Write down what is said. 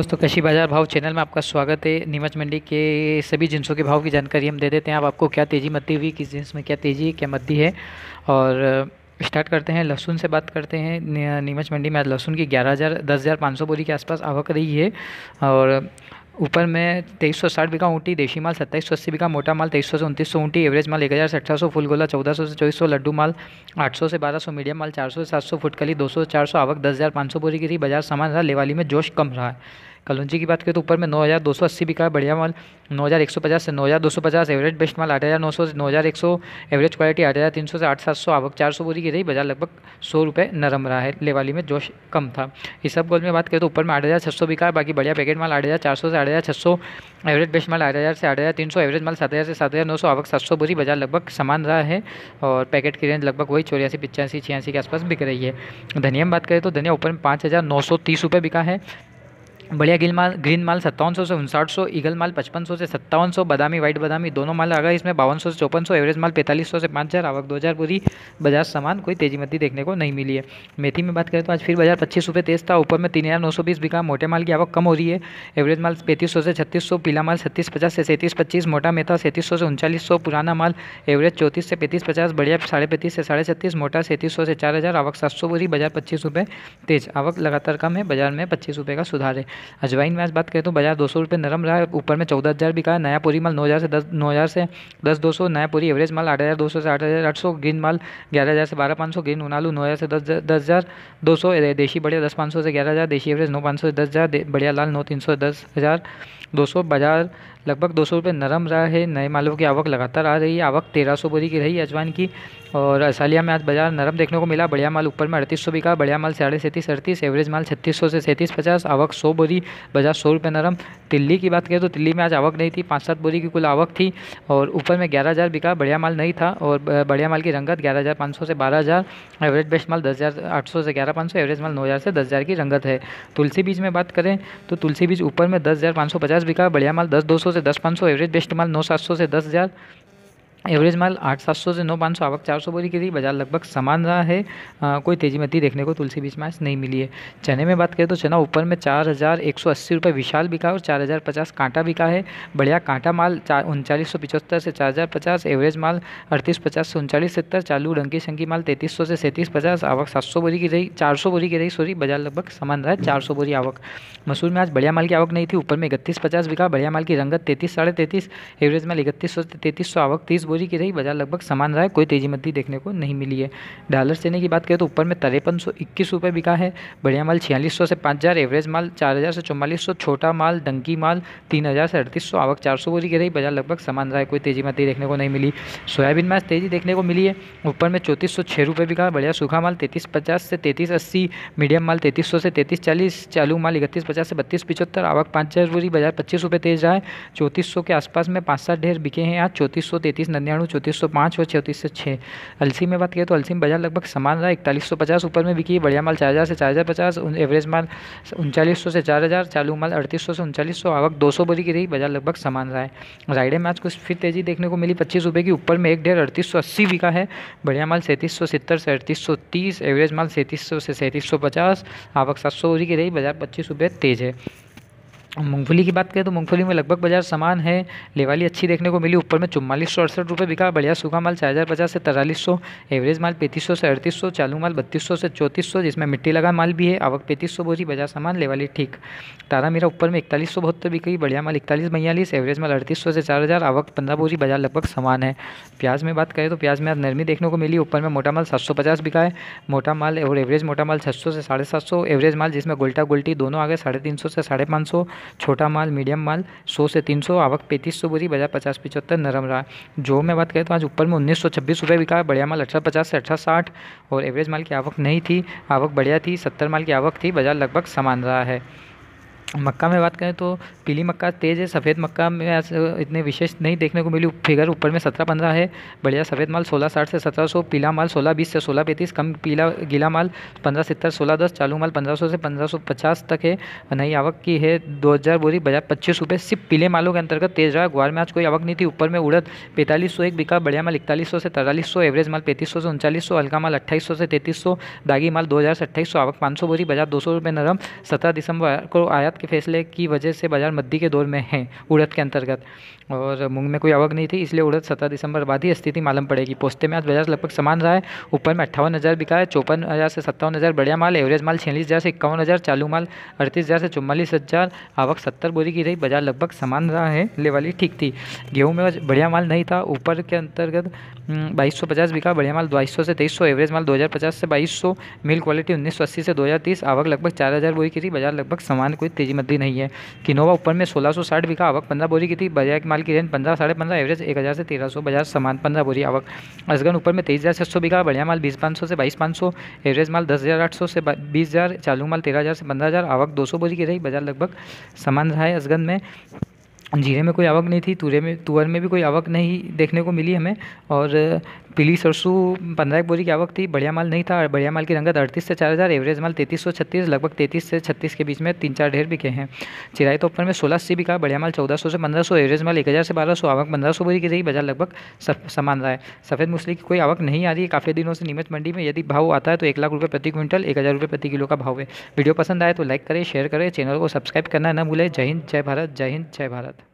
दोस्तों कृषि बाजार भाव चैनल में आपका स्वागत है नीमच मंडी के सभी जिन्सों के भाव की जानकारी हम दे देते हैं आप आपको क्या तेज़ी मद्दी हुई किस जिन्स में क्या तेज़ी है क्या मद्दी है और स्टार्ट करते हैं लहसुन से बात करते हैं नीमच मंडी में आज लहसुन की ग्यारह हज़ार दस हज़ार पाँच सौ बोरी के आसपास आवक रही है और ऊपर में तेईस सौ साठ बीघा ऊँटी देशी माल सत्ताईस सौ अस्सी बीघा मोटा माल तेईस सौ से उनतीस सौ ऊँटी एवरेज माल एक हज़ार से अठारह सौ फुल गोला चौदह सौ से चौबीस सौ लड्डू माल आठ सौ से बारह सौ मीडियम माल चार सौ से सात सौ फुटकली दो सौ चार सौ आवक दस हज़ार पाँच सौ बोरी की थी बाजार सामान रहा लेवाली में जोश कम रहा है कलौजी की बात करें तो ऊपर में नौ हज़ार दो सौ अस्सी बिका है बढ़िया माल नौ हज़ार एक सौ पचास से नौ हज़ार दो सौ पचास एवरेज बेस्ट माल आठ हज़ार नौ सौ नौ हज़ार एक सौ एवरेज क्वालिटी आठ हज़ार तीन सौ से आठ सात सौ आवक चार सौ बोरी की रही बाजार लगभग सौ रुपये नरम रहा है लेवाली में जोश कम था इस सब गोल में बात करें तो ऊपर में आठ हज़ार छः सौ बिका है बाकी बढ़िया पैकेट माल आठ हज़ार चार सौ से आठ हज़ार छः सौ एवरेज बेस्ट माल आठ हज़ार से आठ हज़ार तीन सौ एवरेज माल सात हज़ार से सात हज़ार नौ सौ आवक सात सौ बोरी बाजार लगभग समान रहा है और पैकेट की रेंज लगभग वही चौरासी पिचासी छियासी के आसपास बिक रही है धनिया में बात करें तो धनिया ऊपर में पाँच हज़ार नौ सौ तीस रुपये बिका है बढ़िया गिल माल ग्रीन माल सत्तावन सौ से उनसठ सौ ईगल माल पचपन सौ से सत्तावन सौ बदामी वाइट बदामी दोनों माल आ इसमें बावन सौ से चौपन सौ एवरेज माल पैंतालीस सौ से पाँच हज़ार आवक दो हज़ार पूरी बाजार सामान कोई तेजी मती देखने को नहीं मिली है मेथी में बात करें तो आज फिर बाजार पच्चीस रुपये तेज था ऊपर में तीन हज़ार नौ सौ बीस बिका मोटे माल की आवक कम हो रही है एवरेज माल पैंतीस सौ से छत्तीस सौ पीला माल छत्तीस पचास से सैंतीस पच्चीस मोटा मेथा सैंतीस सौ से उनचालीस सौ पुराना माल एवरेज चौंतीस से पैंतीस पचास बढ़िया साढ़े पैंतीस से साढ़े छत्तीस मोटा सैंतीस सौ से चार हज़ार आवक सात सौ पूरी बाजार पच्चीस रुपये तेज आवक लगातार कम है बाजार में पच्चीस रुपये का सुधार है अजवाइन में आज बात करें तो बाजार दो सौ नरम रहा ऊपर में चौदह हज़ार बिका नया पूरी माल नौ हज़ार से दस नौ हज़ार से दस दो सौ नया पूरी एवरेज माल आठ हज़ार दो सौ से आठ हज़ार आठ सौ ग्रीन माल ग्यारह हज़ार से बारह पाँच सौ ग्रीन उनालू नौ हज़ार से दस दस हज़ार दो सौ देशी बढ़िया दस पाँच सौ से ग्यारह हज़ार देशी एवरेज नौ पाँच सौ से दस हज़ार बढ़िया लाल नौ तीन सौ दस हज़ार दो सौ बाजार लगभग दो सौ रुपये नरम रहा है नए मालों की आवक लगातार आ रही है आवक तेरह सौ बोरी की रही अजवाइन की और असालिया में आज बाजार नरम देखने को मिला बढ़िया माल ऊपर में अड़तीस सौ बिका बढ़िया माल साढ़े सैंतीस अड़तीस एवरेज माल छत्तीस सौ से सैंतीस पचास आवक सौ बोरी बाजार सौ रुपये नरम दिल्ली की बात करें तो दिल्ली में आज आवक नहीं थी पाँच सात बोरी की कुल आवक थी और ऊपर में ग्यारह हज़ार बिका बढ़िया माल नहीं था और बढ़िया माल की रंगत ग्यारह हज़ार पाँच सौ से बारह हज़ार एवरेज बेस्ट माल दस हज़ार आठ सौ से ग्यारह पाँच सौ एवरेज माल नौ हज़ार से दस हज़ार की रंगत है तुलसी बीज में बात करें तो तुलसी बीज ऊपर में दस हज़ार पाँच सौ पचास बिका बढ़िया माल दस दो सौ से दस पाँच सौ एवरेज बेस्टमाल नौ सात सौ से दस हज़ार एवरेज माल आठ सात सौ से नौ पाँच सौ आवक चार सौ बोरी की थी बाजार लगभग समान रहा है आ, कोई तेजी मती देखने को तुलसी बीच में नहीं मिली है चने में बात करें तो चना ऊपर में चार हज़ार एक सौ अस्सी रुपये विशाल बिका और चार हज़ार पचास कांटा बिका है बढ़िया कांटा माल चार उनचालीस सौ पिचहत्तर से चार हज़ार पचास एवरेज माल अड़तीस पचास से उनचालीस सत्तर चालू रंगी शंकी माल तैतीस सौ से सैंतीस पचास आवक सात सौ बोरी की रही चार सौ बोरी की रही सॉरी बाजार लगभग समान रहा है चार सौ बोरी आवक मसूर में आज बढ़िया माल की आवक नहीं थी ऊपर में इकतीस पचास बिका बढ़िया माल की रंगत तैतीस साढ़े तैतीस एवरेज माल इकतीस सौ तैतीस सौ आवक तीस बोरी की रही बाजार लगभग समान रहा है कोई तेजी मंदी देखने को नहीं मिली है डॉलर सेने की बात करें तो ऊपर में तिरपन सौ इक्कीस रुपये बिका है बढ़िया माल छियालीस सौ से पाँच हज़ार एवरेज माल चार हज़ार से चौवालीस सौ छोटा माल डंकी माल तीन हज़ार से अड़तीस सौ आवक चार सौ बोरी की रही बाजार लगभग समान रहा है कोई तेजी मंदी देखने को नहीं मिली सोयाबीन माल तेजी देखने को मिली है ऊपर में चौतीस सौ छः रुपये बिका बढ़िया सूखा माल तैतीस पचास से तैतीस अस्सी मीडियम माल तैतीस सौ से तैतीस चालीस चालू माल इकतीस पचास से बत्तीस पिछहत्तर आवक पाँच हज़ार बोरी बाजार पच्चीस रुपये तेज रहा है चौतीस सौ के आसपास में पाँच सात ढेर बिके हैं आज चौतीस सौ तैतीस नन्यानवे चौंतीस सौ पाँच और चौंतीस सौ छः अलसी में बात करें तो अलसी में बाजार लगभग समान रहा इकतालीस सौ पचास ऊपर में बिकी बढ़िया माल चार हज़ार से चार हज़ार पचास एवरेज माल उनचालीस सौ से चार हज़ार चालू माल अड़तीस सौ से उनचालीस सौ आवक दो सौ बोरी की रही बाजार लगभग समान रहा है राइडे में आज कुछ फिर तेज़ी देखने को मिली पच्चीस रुपये की ऊपर में एक डेढ़ अड़तीस सौ अस्सी बिका है बढ़िया माल सैंतीस सौ सत्तर से अड़तीस सौ तीस एवरेज माल सैंतीस सौ से सैंतीस सौ पचास आवक सात सौ बोरी की रही बाजार पच्चीस रुपये तेज़ है मूंगफली की बात करें तो मूंगफली में लगभग बाजार समान है लेवाली अच्छी देखने को मिली ऊपर में चुम्मालीस सौ अड़सठ रुपये बिका बढ़िया सूखा माल चार हज़ार पचास से तैंतालीस सौ एवरेज माल पैंतीस सौ से अड़तीस सौ चालू माल बत्तीस सौ से चौंतीस सौ जिसमें मिट्टी लगा माल भी है आवक पैंतीस सौ बोरी बाजार सामान लेवाली ठीक तारा मेरा ऊपर में इकतालीस सौ बहत्तर बिकी बढ़िया माल इकतालीस बयालीस एवरेज माल अड़तीस सौ से चार हज़ार आवक पंद्रह बोरी बाजार लगभग समान है प्याज में बात करें तो प्याज में आज नरमी देखने को मिली ऊपर में मोटा माल सात सौ पचास बिका है मोटा माल और एवरेज मोटा माल छः सौ से साढ़े सात सौ एवरेज माल जिसमें गोल्टा गोल्टी दोनों आ गए साढ़े तीन सौ से साढ़े पाँच सौ छोटा माल मीडियम माल सौ से तीन सौ आवक पैंतीस सौ बोरी बाजार पचास पिचहत्तर नरम रहा जो मैं बात करें तो आज ऊपर में उन्नीस सौ छब्बीस रुपये बिका बढ़िया माल अठारह पचास से अठारह साठ और एवरेज माल की आवक नहीं थी आवक बढ़िया थी सत्तर माल की आवक थी बाजार लगभग समान रहा है मक्का में बात करें तो पीली मक्का तेज़ है सफ़ेद मक्का में इतने विशेष नहीं देखने को मिली फिगर ऊपर में सत्रह पंद्रह है बढ़िया सफ़ेद माल सोलह साठ से सत्रह सौ पीला माल सोलह बीस से सोलह पैंतीस कम पीला गीला माल पंद्रह सत्तर सोलह दस चालू माल पंद्रह सौ से पंद्रह सौ पचास तक है नई आवक की है दो हज़ार बोरी बाजार पच्चीस रुपये सिर्फ पीले मालों के अंतर्गत तेज़ रहा ग्वार में आज कोई आवक नहीं थी ऊपर में उड़द पैंतालीस सौ एक बिका बढ़िया माल इकतालीस सौ से तैतालीस सौ एवरेज माल पैंतीस सौ से उनचालीस सौ हल्का माल अट्ठाईस सौ से तैतीस सौ दागी माल दो हज़ार से अट्ठाईस सौ आवक पाँच सौ बोरी बाजार दो सौ रुपये नरम सत्रह दिसंबर को आयात के फैसले की वजह से बाजार मद्दी के दौर में है उड़द के अंतर्गत और मूंग में कोई आवक नहीं थी इसलिए उड़द सत्रह दिसंबर बाद ही स्थिति मालूम पड़ेगी पोस्ते में आज बाजार लगभग समान रहा है ऊपर में अट्ठावन हज़ार बिका है चौपन हज़ार से सत्तावन हज़ार बढ़िया माल एवरेज माल छियालीस हज़ार से इक्यावन हज़ार चालू माल अड़तीस हज़ार से चुम्बालीस हज़ार आवक सत्तर बोरी की रही बाजार लगभग समान रहा है ले वाली ठीक थी गेहूँ में बढ़िया माल नहीं था ऊपर के अंतर्गत हम्म, बाईस सौ पचास बिका बढ़िया माल बाईस सौ से तेईस सौ एवरेज माल दो हज़ार पचास से बाईस सौ मिल क्वालिटी उन्नीस सौ अस्सी से दो हज़ार तीस आवक लगभग चार हज़ार बोरी की थी बाजार लगभग समान कोई तेजी तेजी कीमती नहीं है किनोवा ऊपर में सोलह सौ साठ बिका आवक पंद्रह बोरी की थी बजाय माल की रेंज पंद्रह साढ़े पंद्रह एवरेज एक हज़ार से तेरह सौ बाजार समान पंद्रह बोरी आवक असगन ऊपर में तेईस हज़ार छः सौ बिका बढ़िया माल बीस पाँच सौ से बाईस पाँच सौ एवरेज माल दस हज़ार आठ सौ से बीस हज़ार चालू माल तेरह हज़ार से पंद्रह हज़ार आवक दो सौ बोरी की रही बाजार लगभग समान रहा है असगन में जीरे में कोई आवक नहीं थी तुरे में तुअर में भी कोई आवक नहीं देखने को मिली हमें और पीली सरसों पंद्रह एक बोरी की आवक थी बढ़िया माल नहीं था और बढ़िया माल की रंगत अड़तीस से चार हज़ार एवरेज माल तैतीस सौ छत्तीस लगभग तैतीस से छत्तीस के बीच में तीन चार ढेर बिके हैं चिराई तो ऊपर में सोलह सी बिका बढ़िया माल चौदह सौ से पंद्रह सौ एवरेज माल एक हज़ार से बारह सौ आवक पंद्रह सौ बोरी की रही बाजार लगभग समान रहा है सफ़ेद मूसली की कोई आवक नहीं आ रही है काफ़ी दिनों से नीमच मंडी में यदि भाव आता है तो एक लाख रुपये प्रति क्विंटल एक हज़ार रुपये प्रति किलो का भाव है वीडियो पसंद आए तो लाइक करें शेयर करें चैनल को सब्सक्राइब करना न भूलें जय हिंद जय भारत जय हिंद जय भारत